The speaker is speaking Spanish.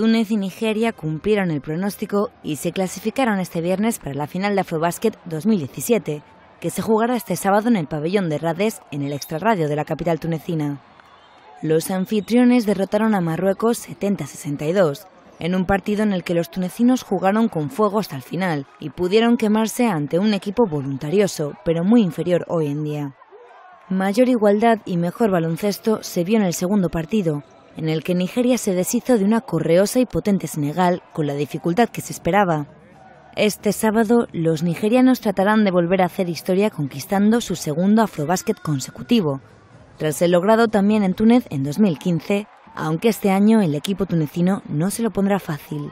Túnez y Nigeria cumplieron el pronóstico y se clasificaron este viernes para la final de Afrobasket 2017, que se jugará este sábado en el pabellón de Rades, en el extrarradio de la capital tunecina. Los anfitriones derrotaron a Marruecos 70-62, en un partido en el que los tunecinos jugaron con fuego hasta el final y pudieron quemarse ante un equipo voluntarioso, pero muy inferior hoy en día. Mayor igualdad y mejor baloncesto se vio en el segundo partido, en el que Nigeria se deshizo de una correosa y potente Senegal con la dificultad que se esperaba. Este sábado, los nigerianos tratarán de volver a hacer historia conquistando su segundo Afrobasket consecutivo, tras el logrado también en Túnez en 2015, aunque este año el equipo tunecino no se lo pondrá fácil.